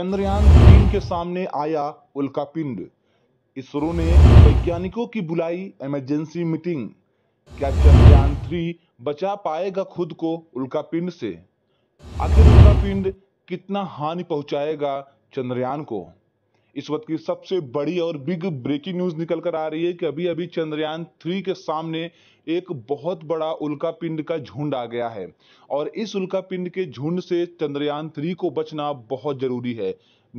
चंद्रयान तीन के सामने आया उल्का पिंड इसरो ने वैज्ञानिकों की बुलाई इमरजेंसी मीटिंग क्या चंद्रयान थ्री बचा पाएगा खुद को उल्का पिंड से आखिर उल्का पिंड कितना हानि पहुंचाएगा चंद्रयान को इस वक्त की सबसे बड़ी और बिग ब्रेकिंग न्यूज निकल कर आ रही है कि अभी अभी चंद्रयान थ्री के सामने एक बहुत बड़ा उल्का पिंड का झुंड आ गया है और इस उल्का पिंड के झुंड से चंद्रयान थ्री को बचना बहुत जरूरी है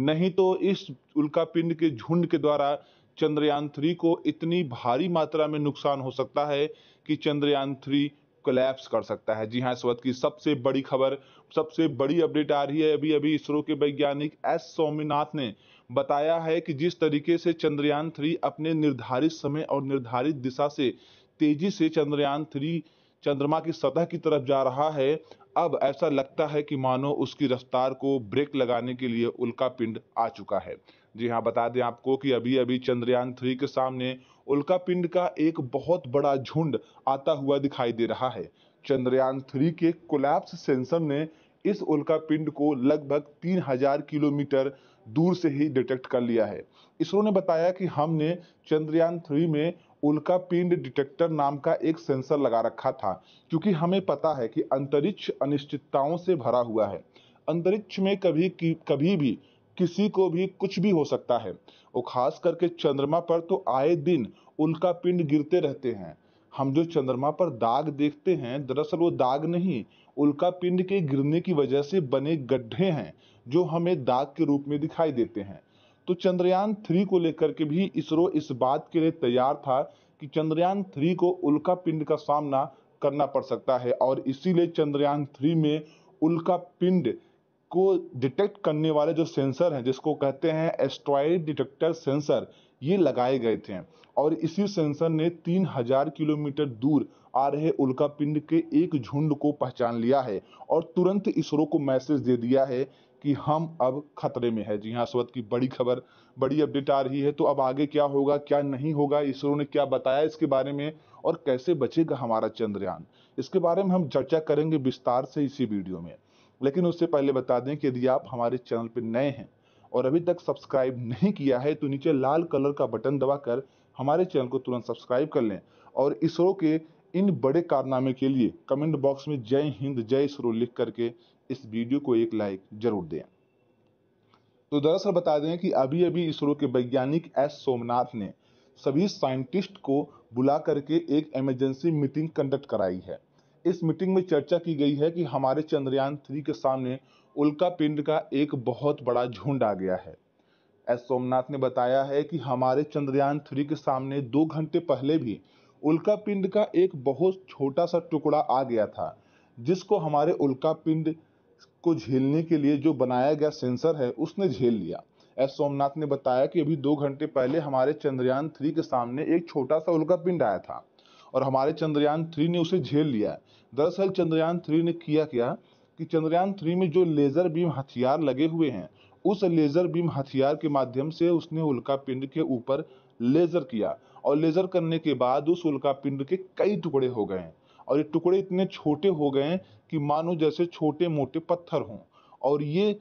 नहीं तो इस उल्का पिंड के झुंड के द्वारा चंद्रयान थ्री को इतनी भारी मात्रा में नुकसान हो सकता है कि चंद्रयान थ्री कोलैप्स कर सकता है जी हाँ इस वक्त की सबसे बड़ी खबर सबसे बड़ी अपडेट आ रही है अभी अभी इसरो के वैज्ञानिक एस सोमनाथ ने बताया है कि जिस तरीके से चंद्रयान थ्री अपने निर्धारित समय और निर्धारित दिशा से तेजी से चंद्रयान थ्री चंद्रमा की सतह की तरफ जा रहा है अब ऐसा लगता है कि मानो उसकी रफ्तार को ब्रेक लगाने के लिए उल्का पिंड आ चुका है जी हाँ बता दें आपको कि अभी अभी चंद्रयान थ्री के सामने उल्का पिंड का एक बहुत बड़ा झुंड आता हुआ दिखाई दे रहा है चंद्रयान थ्री के कोलैप्स सेंसर ने इस उल्का पिंड को लगभग 3000 किलोमीटर दूर से ही डिटेक्ट कर लिया है इसरो ने बताया कि हमने चंद्रयान थ्री में उल्का पिंड डिटेक्टर नाम का एक सेंसर लगा रखा था क्योंकि हमें पता है कि अंतरिक्ष अनिश्चितताओं से भरा हुआ है अंतरिक्ष में कभी कभी भी किसी को भी कुछ भी हो सकता है और खास करके चंद्रमा पर तो आए दिन उल्का पिंड गिरते रहते हैं हम जो चंद्रमा पर दाग देखते हैं दरअसल वो दाग नहीं उल्का पिंड के गिरने की वजह से बने गड्ढे हैं जो हमें दाग के रूप में दिखाई देते हैं तो चंद्रयान थ्री को लेकर के भी इसरो इस बात के लिए तैयार था कि चंद्रयान थ्री को उल्का पिंड का सामना करना पड़ सकता है और इसीलिए चंद्रयान थ्री में उल्का पिंड को डिटेक्ट करने वाले जो सेंसर हैं जिसको कहते हैं एस्ट्रॉइड डिटेक्टर सेंसर ये लगाए गए थे और इसी सेंसर ने 3000 किलोमीटर दूर आ रहे उल्का पिंड के एक झुंड को पहचान लिया है और तुरंत इसरो को मैसेज दे दिया है कि हम अब खतरे में है जी हाँ इस की बड़ी खबर बड़ी अपडेट आ रही है तो अब आगे क्या होगा क्या नहीं होगा इसरो ने क्या बताया इसके बारे में और कैसे बचेगा हमारा चंद्रयान इसके बारे में हम चर्चा करेंगे विस्तार से इसी वीडियो में लेकिन उससे पहले बता दें कि यदि आप हमारे चैनल पर नए हैं और अभी तक सब्सक्राइब नहीं किया है तो नीचे लाल कलर का बटन दबाकर हमारे चैनल को तुरंत सब्सक्राइब कर लें और इसरो के इन बड़े कारनामे के लिए कमेंट बॉक्स में जय हिंद जय इसरो लिख करके इस वीडियो को एक लाइक जरूर दें तो दरअसल बता दें कि अभी अभी इसरो के वैज्ञानिक एस सोमनाथ ने सभी साइंटिस्ट को बुला करके एक इमरजेंसी मीटिंग कंडक्ट कराई है इस मीटिंग में चर्चा की गई है कि हमारे चंद्रयान थ्री के सामने उल्का पिंड का एक बहुत बड़ा झुंड आ गया है एस सोमनाथ ने बताया है कि हमारे चंद्रयान थ्री के सामने दो घंटे पहले भी उल्का पिंड का एक बहुत छोटा सा टुकड़ा आ गया था जिसको हमारे उल्का पिंड को झेलने के लिए जो बनाया गया सेंसर है उसने झेल लिया एस सोमनाथ ने बताया कि अभी दो घंटे पहले हमारे चंद्रयान थ्री के सामने एक छोटा सा उल्का पिंड आया था और हमारे चंद्रयान थ्री ने उसे झेल लिया दरअसल चंद्रयान थ्री ने किया क्या कि चंद्रयान थ्री में जो लेज़र बीम हथियार लगे हुए हैं उस लेज़र बीम हथियार के माध्यम से उसने उल्का पिंड के ऊपर लेज़र किया और लेज़र करने के बाद उस उल्का पिंड के कई टुकड़े हो गए और ये टुकड़े इतने छोटे हो गए कि मानो जैसे छोटे मोटे पत्थर हों और ये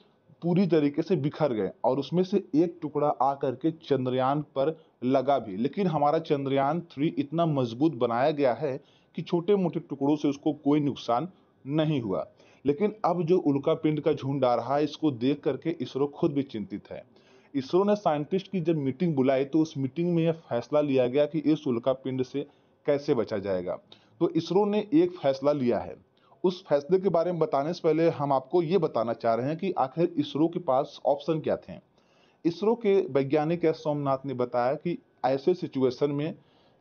पूरी तरीके से बिखर गए और उसमें से एक टुकड़ा आ करके चंद्रयान पर लगा भी लेकिन हमारा चंद्रयान थ्री इतना मजबूत बनाया गया है कि छोटे मोटे टुकड़ों से उसको कोई नुकसान नहीं हुआ लेकिन अब जो उल्का पिंड का झुंड आ रहा है इसको देख करके इसरो खुद भी चिंतित है इसरो ने साइंटिस्ट की जब मीटिंग बुलाई तो उस मीटिंग में यह फैसला लिया गया कि इस उल्का पिंड से कैसे बचा जाएगा तो इसरो ने एक फैसला लिया है उस फैसले के बारे में बताने से पहले हम आपको ये बताना चाह रहे हैं कि आखिर इसरो के पास ऑप्शन क्या थे इसरो के वैज्ञानिक एस सोमनाथ ने बताया कि ऐसे सिचुएशन में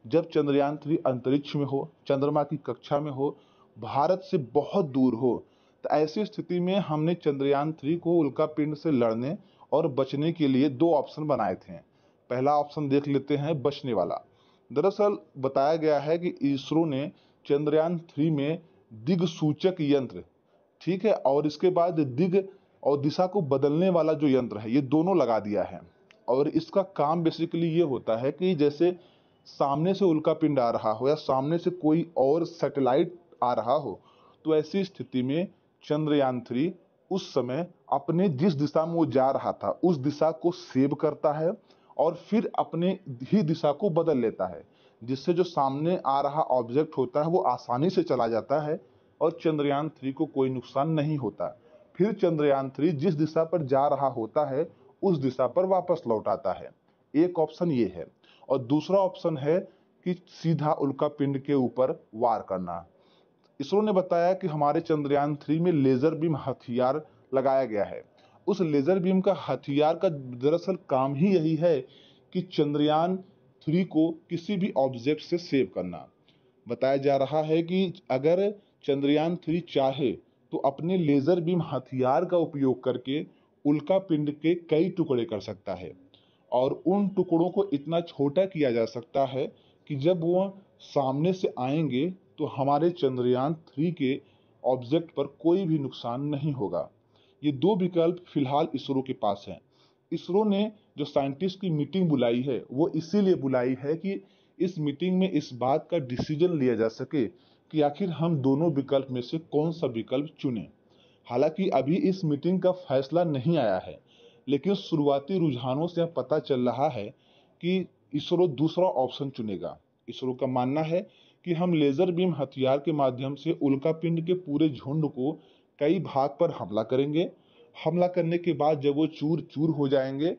जब चंद्रयान थ्री अंतरिक्ष में हो चंद्रमा की कक्षा में हो भारत से बहुत दूर हो तो ऐसी स्थिति में हमने चंद्रयान थ्री को उल्का पिंड से लड़ने और बचने के लिए दो ऑप्शन बनाए थे पहला ऑप्शन देख लेते हैं बचने वाला दरअसल बताया गया है कि इसरो ने चंद्रयान थ्री में दिग सूचक यंत्र ठीक है और इसके बाद दिग और दिशा को बदलने वाला जो यंत्र है ये दोनों लगा दिया है और इसका काम बेसिकली ये होता है कि जैसे सामने से उल्का पिंड आ रहा हो या सामने से कोई और सैटेलाइट आ रहा हो तो ऐसी स्थिति में चंद्रयान थ्री उस समय अपने जिस दिशा में वो जा रहा था उस दिशा को सेव करता है और फिर अपने ही दिशा को बदल लेता है जिससे जो सामने आ रहा ऑब्जेक्ट होता है वो आसानी से चला जाता है और चंद्रयान थ्री को कोई नुकसान नहीं होता फिर चंद्रयान थ्री जिस दिशा पर जा रहा होता है उस दिशा पर वापस लौट आता है एक ऑप्शन ये है और दूसरा ऑप्शन है कि सीधा उल्का पिंड के ऊपर वार करना इसरो ने बताया कि हमारे चंद्रयान थ्री में लेज़र बीम हथियार लगाया गया है उस लेज़र बीम का हथियार का दरअसल काम ही यही है कि चंद्रयान थ्री को किसी भी ऑब्जेक्ट से सेव करना बताया जा रहा है कि अगर चंद्रयान थ्री चाहे तो अपने लेज़र बीम हथियार का उपयोग करके उल्का पिंड के कई टुकड़े कर सकता है और उन टुकड़ों को इतना छोटा किया जा सकता है कि जब वह सामने से आएंगे तो हमारे चंद्रयान थ्री के ऑब्जेक्ट पर कोई भी नुकसान नहीं होगा ये दो विकल्प फिलहाल इसरो के पास हैं इसरो ने जो साइंटिस्ट की मीटिंग बुलाई है वो इसीलिए बुलाई है कि इस मीटिंग में इस बात का डिसीजन लिया जा सके कि आखिर हम दोनों विकल्प में से कौन सा विकल्प चुने हालांकि अभी इस मीटिंग का फैसला नहीं आया है लेकिन शुरुआती रुझानों से पता चल रहा है कि इसरो दूसरा ऑप्शन चुनेगा इसरो का मानना है कि हम लेज़र बीम हथियार के माध्यम से उल्कापिंड के पूरे झुंड को कई भाग पर हमला करेंगे हमला करने के बाद जब वो चूर चूर हो जाएंगे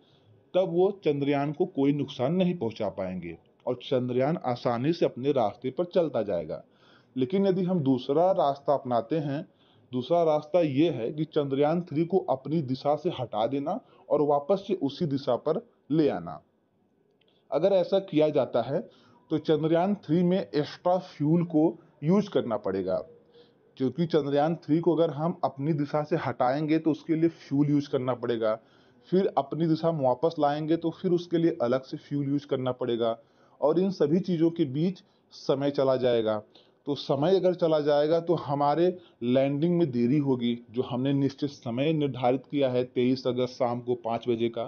तब वो चंद्रयान को कोई नुकसान नहीं पहुंचा पाएंगे और चंद्रयान आसानी से अपने रास्ते पर चलता जाएगा लेकिन यदि हम दूसरा रास्ता अपनाते हैं दूसरा रास्ता ये है कि चंद्रयान थ्री को अपनी दिशा से हटा देना और वापस से उसी दिशा पर ले आना अगर ऐसा किया जाता है तो चंद्रयान थ्री में एक्स्ट्रा फ्यूल को यूज करना पड़ेगा क्योंकि चंद्रयान थ्री को अगर हम अपनी दिशा से हटाएंगे तो उसके लिए फ्यूल यूज करना पड़ेगा फिर अपनी दिशा हम वापस लाएंगे तो फिर उसके लिए अलग से फ्यूल यूज करना पड़ेगा और इन सभी चीज़ों के बीच समय चला जाएगा तो समय अगर चला जाएगा तो हमारे लैंडिंग में देरी होगी जो हमने निश्चित समय निर्धारित किया है तेईस अगस्त शाम को पाँच बजे का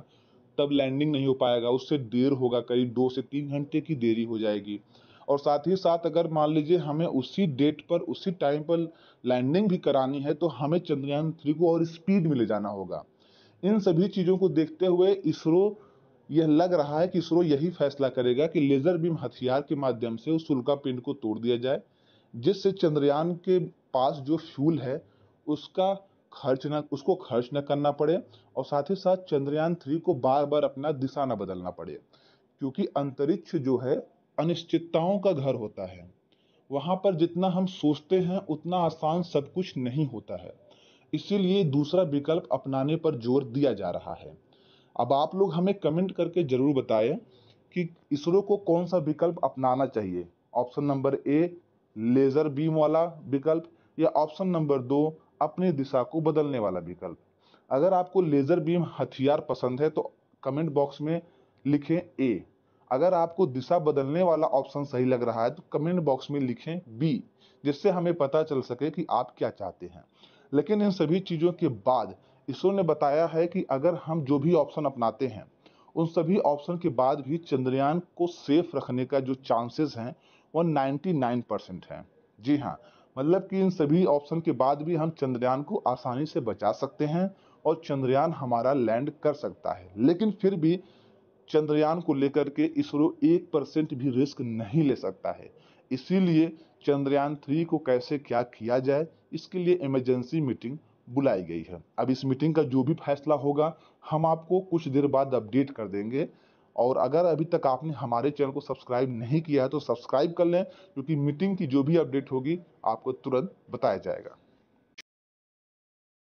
तब लैंडिंग नहीं हो पाएगा उससे देर होगा करीब दो से तीन घंटे की देरी हो जाएगी और साथ ही साथ अगर मान लीजिए हमें उसी डेट पर उसी टाइम पर लैंडिंग भी करानी है तो हमें चंद्रयान थ्री को और स्पीड में ले जाना होगा इन सभी चीज़ों को देखते हुए इसरो यह लग रहा है कि इसरो यही फैसला करेगा कि लेज़र बीम हथियार के माध्यम से उस उल्का पिंड को तोड़ दिया जाए जिससे चंद्रयान के पास जो फ्यूल है उसका खर्च न उसको खर्च न करना पड़े और साथ ही साथ चंद्रयान थ्री को बार बार अपना दिशा न बदलना पड़े क्योंकि अंतरिक्ष जो है अनिश्चितताओं का घर होता है वहाँ पर जितना हम सोचते हैं उतना आसान सब कुछ नहीं होता है इसीलिए दूसरा विकल्प अपनाने पर जोर दिया जा रहा है अब आप लोग हमें कमेंट करके ज़रूर बताएं कि इसरो को कौन सा विकल्प अपनाना चाहिए option number A laser beam वाला विकल्प या ऑप्शन नंबर दो अपनी दिशा को बदलने वाला विकल्प अगर आपको लेज़र बीम हथियार पसंद है तो कमेंट बॉक्स में लिखें ए अगर आपको दिशा बदलने वाला ऑप्शन सही लग रहा है तो कमेंट बॉक्स में लिखें बी जिससे हमें पता चल सके कि आप क्या चाहते हैं लेकिन इन सभी चीज़ों के बाद इसरो ने बताया है कि अगर हम जो भी ऑप्शन अपनाते हैं उन सभी ऑप्शन के बाद भी चंद्रयान को सेफ रखने का जो चांसेस हैं वो 99 परसेंट हैं जी हाँ मतलब कि इन सभी ऑप्शन के बाद भी हम चंद्रयान को आसानी से बचा सकते हैं और चंद्रयान हमारा लैंड कर सकता है लेकिन फिर भी चंद्रयान को लेकर के इसरो एक परसेंट भी रिस्क नहीं ले सकता है इसीलिए चंद्रयान थ्री को कैसे क्या किया जाए इसके लिए इमरजेंसी मीटिंग बुलाई गई है अब इस मीटिंग का जो भी फैसला होगा हम आपको कुछ देर बाद अपडेट कर देंगे और अगर अभी तक आपने हमारे चैनल को सब्सक्राइब नहीं किया है तो सब्सक्राइब कर लें क्योंकि मीटिंग की जो भी अपडेट होगी आपको तुरंत बताया जाएगा